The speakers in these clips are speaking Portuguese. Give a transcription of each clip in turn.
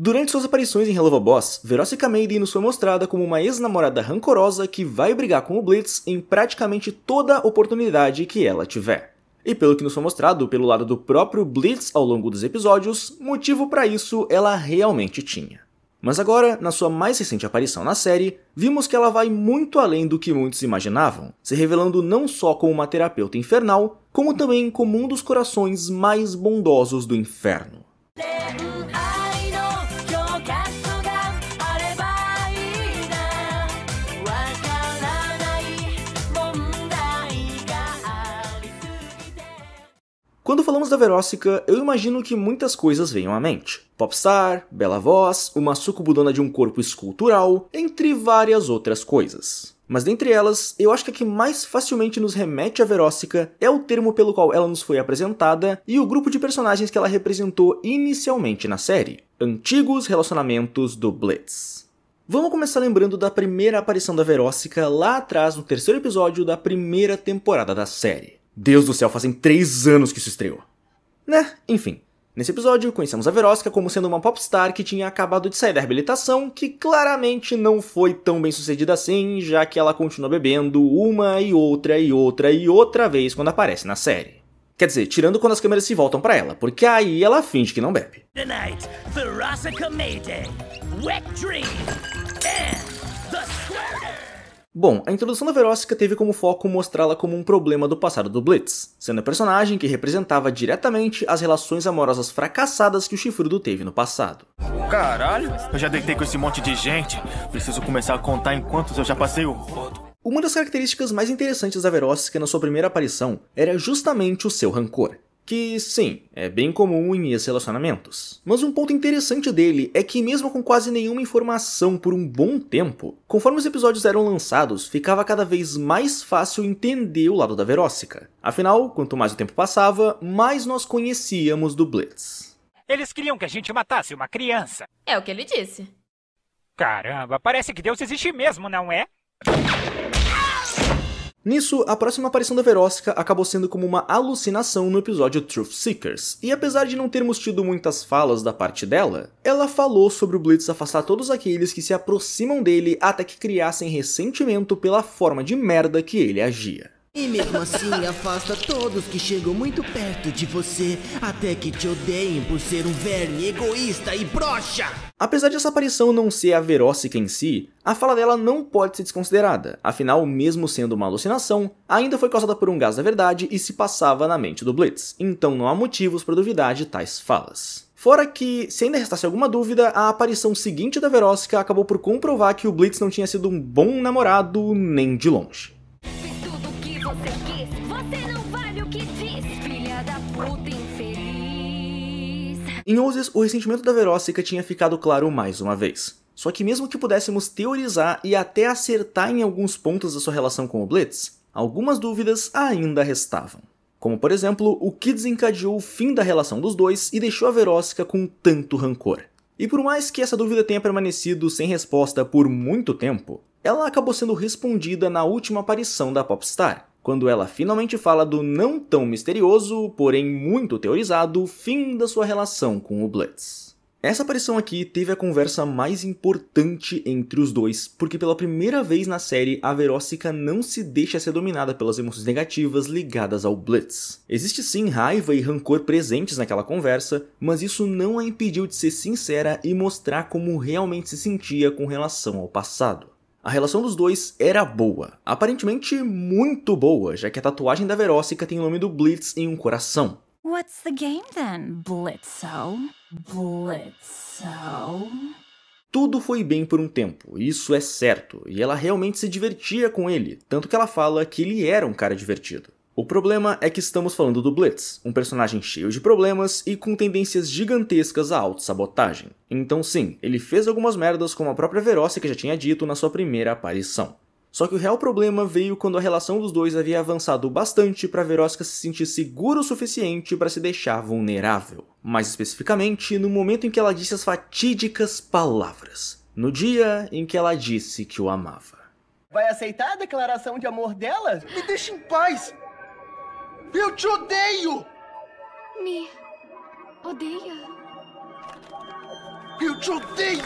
Durante suas aparições em Hello Boss, Verossica Maiden nos foi mostrada como uma ex-namorada rancorosa que vai brigar com o Blitz em praticamente toda oportunidade que ela tiver. E pelo que nos foi mostrado pelo lado do próprio Blitz ao longo dos episódios, motivo para isso ela realmente tinha. Mas agora, na sua mais recente aparição na série, vimos que ela vai muito além do que muitos imaginavam, se revelando não só como uma terapeuta infernal, como também como um dos corações mais bondosos do inferno. Quando falamos da Verósica, eu imagino que muitas coisas venham à mente. Popstar, bela voz, uma sucubudona de um corpo escultural, entre várias outras coisas. Mas dentre elas, eu acho que a que mais facilmente nos remete à Verósica é o termo pelo qual ela nos foi apresentada e o grupo de personagens que ela representou inicialmente na série: Antigos Relacionamentos do Blitz. Vamos começar lembrando da primeira aparição da Verósica lá atrás no terceiro episódio da primeira temporada da série. Deus do céu, fazem três anos que isso estreou. Né? Enfim. Nesse episódio, conhecemos a Veroska como sendo uma popstar que tinha acabado de sair da reabilitação, que claramente não foi tão bem sucedida assim, já que ela continua bebendo uma e outra e outra e outra vez quando aparece na série. Quer dizer, tirando quando as câmeras se voltam para ela, porque aí ela finge que não bebe. Tonight, Mayday, Wet Dream, and the Square Bom, a introdução da Verósica teve como foco mostrá-la como um problema do passado do Blitz, sendo a personagem que representava diretamente as relações amorosas fracassadas que o Chifrudo teve no passado. Caralho, eu já deitei com esse monte de gente. Preciso começar a contar em quantos eu já passei o uma das características mais interessantes da Verósica na sua primeira aparição era justamente o seu rancor que sim, é bem comum em esses relacionamentos Mas um ponto interessante dele é que, mesmo com quase nenhuma informação por um bom tempo, conforme os episódios eram lançados, ficava cada vez mais fácil entender o lado da Verósica. Afinal, quanto mais o tempo passava, mais nós conhecíamos do Blitz. Eles queriam que a gente matasse uma criança. É o que ele disse. Caramba, parece que Deus existe mesmo, não é? Nisso, a próxima aparição da Verósica acabou sendo como uma alucinação no episódio Truth Seekers, e apesar de não termos tido muitas falas da parte dela, ela falou sobre o Blitz afastar todos aqueles que se aproximam dele até que criassem ressentimento pela forma de merda que ele agia. E mesmo assim, afasta todos que chegam muito perto de você, até que te odeiem por ser um verme egoísta e broxa. Apesar dessa aparição não ser a Verossica em si, a fala dela não pode ser desconsiderada, afinal, mesmo sendo uma alucinação, ainda foi causada por um gás da verdade e se passava na mente do Blitz, então não há motivos para duvidar de tais falas. Fora que, se ainda restasse alguma dúvida, a aparição seguinte da Verossica acabou por comprovar que o Blitz não tinha sido um bom namorado nem de longe você quis. Você não vale o que diz, filha da puta infeliz. Em Ouzes, o ressentimento da Verossica tinha ficado claro mais uma vez. Só que mesmo que pudéssemos teorizar e até acertar em alguns pontos da sua relação com o Blitz, algumas dúvidas ainda restavam. Como, por exemplo, o que desencadeou o fim da relação dos dois e deixou a Verossica com tanto rancor. E por mais que essa dúvida tenha permanecido sem resposta por muito tempo, ela acabou sendo respondida na última aparição da Popstar, quando ela finalmente fala do não tão misterioso, porém muito teorizado, fim da sua relação com o Blitz. Essa aparição aqui teve a conversa mais importante entre os dois, porque pela primeira vez na série, a Verossica não se deixa ser dominada pelas emoções negativas ligadas ao Blitz. Existe sim raiva e rancor presentes naquela conversa, mas isso não a impediu de ser sincera e mostrar como realmente se sentia com relação ao passado. A relação dos dois era boa, aparentemente muito boa, já que a tatuagem da Verossica tem o nome do Blitz em um coração. What's the game then, Blitzo? Blitzo? Tudo foi bem por um tempo, isso é certo, e ela realmente se divertia com ele, tanto que ela fala que ele era um cara divertido. O problema é que estamos falando do Blitz, um personagem cheio de problemas e com tendências gigantescas à auto sabotagem. Então sim, ele fez algumas merdas como a própria Verossa que já tinha dito na sua primeira aparição. Só que o real problema veio quando a relação dos dois havia avançado bastante para Verosca se sentir segura o suficiente para se deixar vulnerável. Mais especificamente, no momento em que ela disse as fatídicas palavras. No dia em que ela disse que o amava. Vai aceitar a declaração de amor dela? Me deixa em paz! Eu te odeio! Me odeia? Eu te odeio!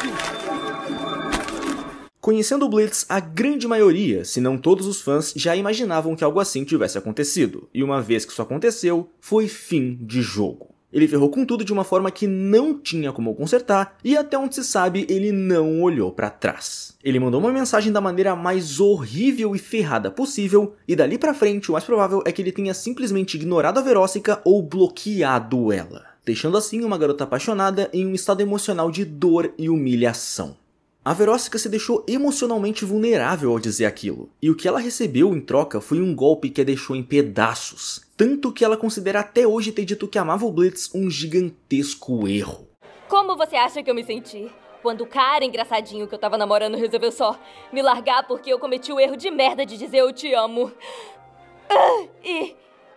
Conhecendo o Blitz, a grande maioria, se não todos os fãs, já imaginavam que algo assim tivesse acontecido, e uma vez que isso aconteceu, foi fim de jogo. Ele ferrou com tudo de uma forma que não tinha como consertar e até onde se sabe ele não olhou para trás. Ele mandou uma mensagem da maneira mais horrível e ferrada possível e dali para frente o mais provável é que ele tenha simplesmente ignorado a Verócica ou bloqueado ela, deixando assim uma garota apaixonada em um estado emocional de dor e humilhação. A Verossica se deixou emocionalmente vulnerável ao dizer aquilo, e o que ela recebeu em troca foi um golpe que a deixou em pedaços, tanto que ela considera até hoje ter dito que amava o Blitz um gigantesco erro. Como você acha que eu me senti? Quando o cara engraçadinho que eu tava namorando resolveu só me largar porque eu cometi o erro de merda de dizer eu te amo. Ah, e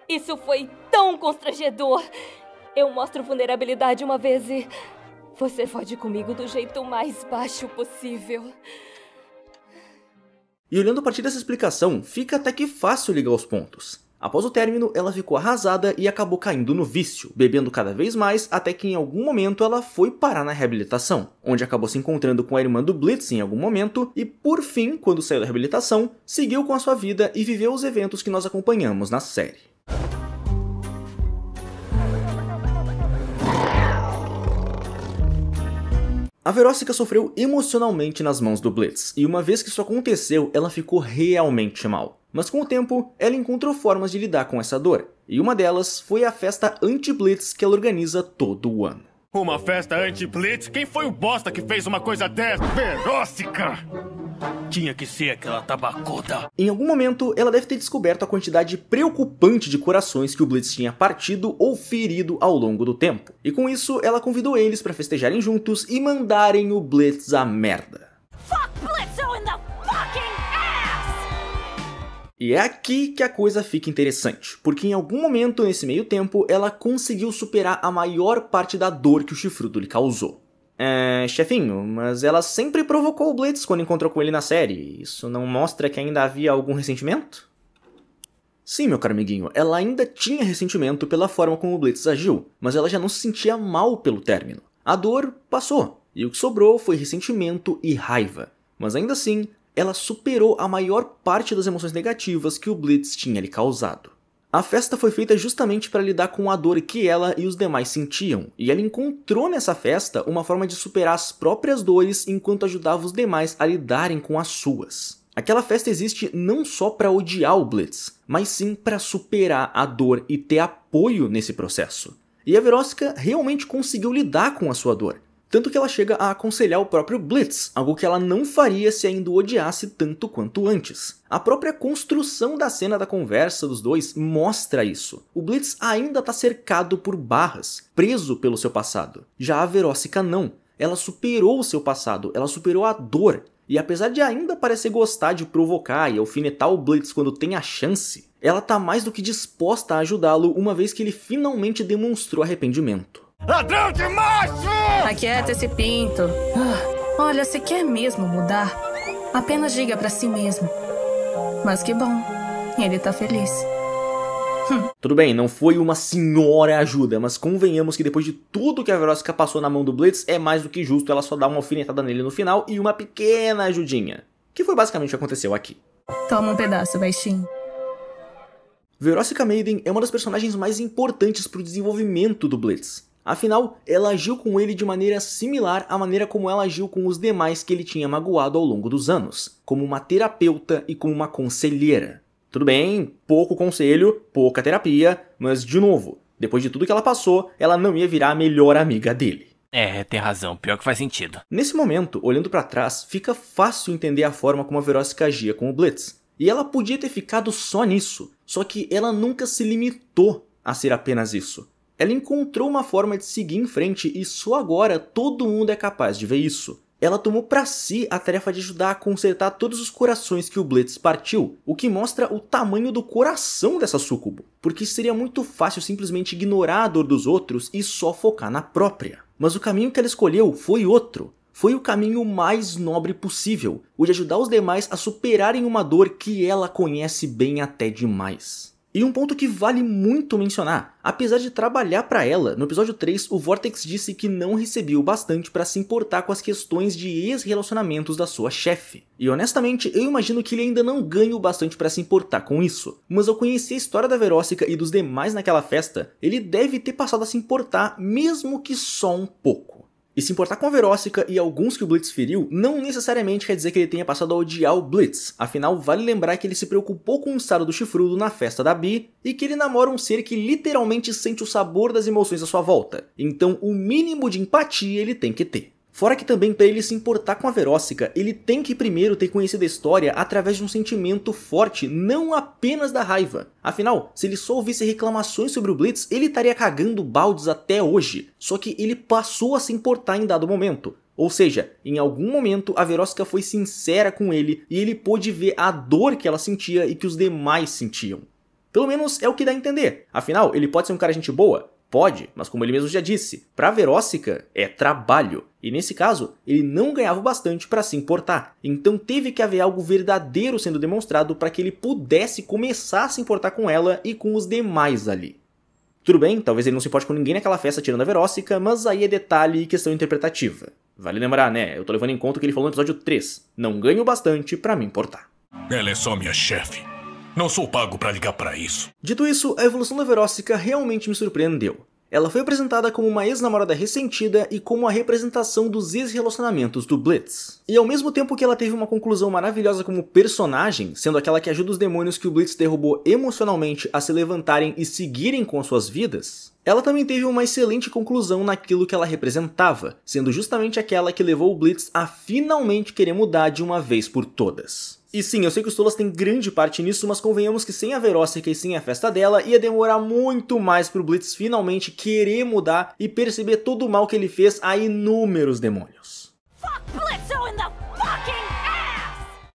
isso foi tão constrangedor. Eu mostro vulnerabilidade uma vez e você fode comigo do jeito mais baixo possível. E olhando a partir dessa explicação, fica até que fácil ligar os pontos. Após o término, ela ficou arrasada e acabou caindo no vício, bebendo cada vez mais até que em algum momento ela foi parar na reabilitação, onde acabou se encontrando com a irmã do Blitz em algum momento e, por fim, quando saiu da reabilitação, seguiu com a sua vida e viveu os eventos que nós acompanhamos na série. A Verósica sofreu emocionalmente nas mãos do Blitz, e uma vez que isso aconteceu, ela ficou realmente mal. Mas com o tempo, ela encontrou formas de lidar com essa dor, e uma delas foi a festa anti-Blitz que ela organiza todo ano. Uma festa anti-Blitz? Quem foi o bosta que fez uma coisa dessa? Verósica! Tinha que ser aquela tabacuda. Em algum momento, ela deve ter descoberto a quantidade preocupante de corações que o Blitz tinha partido ou ferido ao longo do tempo. E com isso, ela convidou eles para festejarem juntos e mandarem o Blitz à merda. E é aqui que a coisa fica interessante, porque em algum momento nesse meio tempo ela conseguiu superar a maior parte da dor que o chifrudo lhe causou. É, chefinho, mas ela sempre provocou o Blitz quando encontrou com ele na série. Isso não mostra que ainda havia algum ressentimento? Sim, meu caro amiguinho, ela ainda tinha ressentimento pela forma como o Blitz agiu, mas ela já não se sentia mal pelo término. A dor passou, e o que sobrou foi ressentimento e raiva. Mas ainda assim, ela superou a maior parte das emoções negativas que o Blitz tinha lhe causado. A festa foi feita justamente para lidar com a dor que ela e os demais sentiam, e ela encontrou nessa festa uma forma de superar as próprias dores enquanto ajudava os demais a lidarem com as suas. Aquela festa existe não só para odiar o Blitz, mas sim para superar a dor e ter apoio nesse processo. E a Veroska realmente conseguiu lidar com a sua dor. Tanto que ela chega a aconselhar o próprio Blitz, algo que ela não faria se ainda o odiasse tanto quanto antes. A própria construção da cena da conversa dos dois mostra isso. O Blitz ainda está cercado por barras, preso pelo seu passado. Já a Verossica não. Ela superou o seu passado, ela superou a dor. E apesar de ainda parecer gostar de provocar e alfinetar o Blitz quando tem a chance, ela está mais do que disposta a ajudá-lo uma vez que ele finalmente demonstrou arrependimento. Ladrão de macho! Aquieta esse pinto. Ah, olha, se quer mesmo mudar, apenas diga para si mesmo. Mas que bom, ele tá feliz. Hum. Tudo bem, não foi uma senhora ajuda, mas convenhamos que depois de tudo que a Verósica passou na mão do Blitz, é mais do que justo ela só dar uma alfinetada nele no final e uma pequena ajudinha. Que foi basicamente o que aconteceu aqui. Toma um pedaço, baixinho. Verósica Maiden é uma das personagens mais importantes pro desenvolvimento do Blitz. Afinal, ela agiu com ele de maneira similar à maneira como ela agiu com os demais que ele tinha magoado ao longo dos anos, como uma terapeuta e como uma conselheira. Tudo bem, pouco conselho, pouca terapia, mas de novo, depois de tudo que ela passou, ela não ia virar a melhor amiga dele. É, tem razão, pior que faz sentido. Nesse momento, olhando para trás, fica fácil entender a forma como a Verossica agia com o Blitz. E ela podia ter ficado só nisso, só que ela nunca se limitou a ser apenas isso. Ela encontrou uma forma de seguir em frente e só agora todo mundo é capaz de ver isso. Ela tomou para si a tarefa de ajudar a consertar todos os corações que o Blitz partiu, o que mostra o tamanho do coração dessa sucubo, porque seria muito fácil simplesmente ignorar a dor dos outros e só focar na própria. Mas o caminho que ela escolheu foi outro. Foi o caminho mais nobre possível, o de ajudar os demais a superarem uma dor que ela conhece bem até demais. E um ponto que vale muito mencionar: apesar de trabalhar para ela, no episódio 3, o Vortex disse que não recebeu bastante para se importar com as questões de ex-relacionamentos da sua chefe. E honestamente, eu imagino que ele ainda não ganha o bastante para se importar com isso. Mas ao conhecer a história da Verócica e dos demais naquela festa, ele deve ter passado a se importar, mesmo que só um pouco. E se importar com a Verósica e alguns que o Blitz feriu, não necessariamente quer dizer que ele tenha passado a odiar o Blitz, afinal vale lembrar que ele se preocupou com o estado do chifrudo na festa da Bi e que ele namora um ser que literalmente sente o sabor das emoções à sua volta, então o mínimo de empatia ele tem que ter. Fora que também para ele se importar com a Verósica, ele tem que primeiro ter conhecido a história através de um sentimento forte, não apenas da raiva. Afinal, se ele só ouvisse reclamações sobre o Blitz, ele estaria cagando baldes até hoje. Só que ele passou a se importar em dado momento. Ou seja, em algum momento a Verósica foi sincera com ele e ele pôde ver a dor que ela sentia e que os demais sentiam. Pelo menos é o que dá a entender. Afinal, ele pode ser um cara gente boa, Pode, mas como ele mesmo já disse, para Verósica é trabalho. E nesse caso, ele não ganhava o bastante para se importar. Então teve que haver algo verdadeiro sendo demonstrado para que ele pudesse começar a se importar com ela e com os demais ali. Tudo bem, talvez ele não se importe com ninguém naquela festa tirando a Verósica, mas aí é detalhe e questão interpretativa. Vale lembrar, né? Eu tô levando em conta o que ele falou no episódio 3. Não ganho bastante para me importar. Ela é só minha chefe. Não sou pago para ligar para isso. Dito isso, a evolução da Verósica realmente me surpreendeu. Ela foi apresentada como uma ex-namorada ressentida e como a representação dos ex-relacionamentos do Blitz. E ao mesmo tempo que ela teve uma conclusão maravilhosa como personagem, sendo aquela que ajuda os demônios que o Blitz derrubou emocionalmente a se levantarem e seguirem com suas vidas, ela também teve uma excelente conclusão naquilo que ela representava, sendo justamente aquela que levou o Blitz a finalmente querer mudar de uma vez por todas. E sim, eu sei que os Stolas têm grande parte nisso, mas convenhamos que sem a Verósica e sem a festa dela, ia demorar muito mais pro Blitz finalmente querer mudar e perceber todo o mal que ele fez a inúmeros demônios. Fuck Blitzo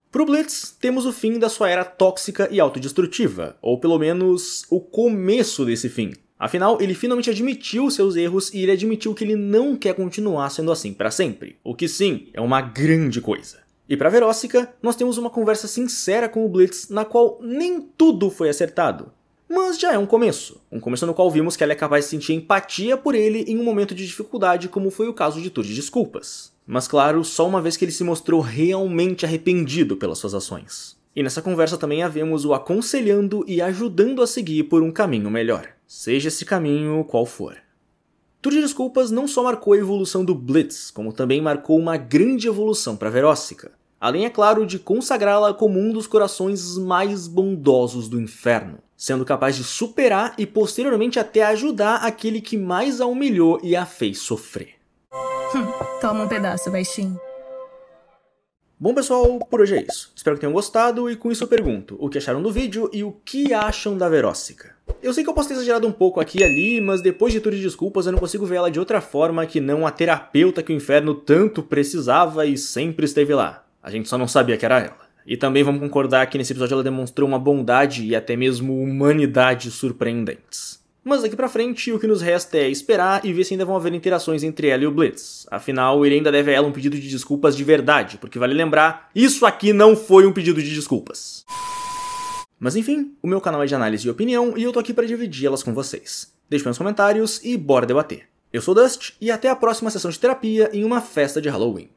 Pro Blitz, temos o fim da sua era tóxica e autodestrutiva, ou pelo menos o começo desse fim. Afinal, ele finalmente admitiu seus erros e ele admitiu que ele não quer continuar sendo assim para sempre. O que sim, é uma grande coisa. E para Verócica, nós temos uma conversa sincera com o Blitz na qual nem tudo foi acertado. Mas já é um começo. Um começo no qual vimos que ela é capaz de sentir empatia por ele em um momento de dificuldade, como foi o caso de Tour de Desculpas. Mas claro, só uma vez que ele se mostrou realmente arrependido pelas suas ações. E nessa conversa também havemos o aconselhando e ajudando a seguir por um caminho melhor, seja esse caminho qual for. Tour de Desculpas não só marcou a evolução do Blitz, como também marcou uma grande evolução para Verócica além, é claro, de consagrá-la como um dos corações mais bondosos do inferno, sendo capaz de superar e posteriormente até ajudar aquele que mais a humilhou e a fez sofrer. Hum, toma um pedaço, baixinho. Bom pessoal, por hoje é isso. Espero que tenham gostado e com isso eu pergunto, o que acharam do vídeo e o que acham da Verósica? Eu sei que eu posso ter exagerado um pouco aqui e ali, mas depois de tudo de desculpas eu não consigo ver ela de outra forma que não a terapeuta que o inferno tanto precisava e sempre esteve lá. A gente só não sabia que era ela. E também vamos concordar que nesse episódio ela demonstrou uma bondade e até mesmo humanidade surpreendentes. Mas daqui pra frente, o que nos resta é esperar e ver se ainda vão haver interações entre ela e o Blitz. Afinal, ele ainda deve a ela um pedido de desculpas de verdade, porque vale lembrar, isso aqui não foi um pedido de desculpas. Mas enfim, o meu canal é de análise e opinião e eu tô aqui para dividir elas com vocês. Deixe meus comentários e bora debater. Eu sou Dust e até a próxima sessão de terapia em uma festa de Halloween.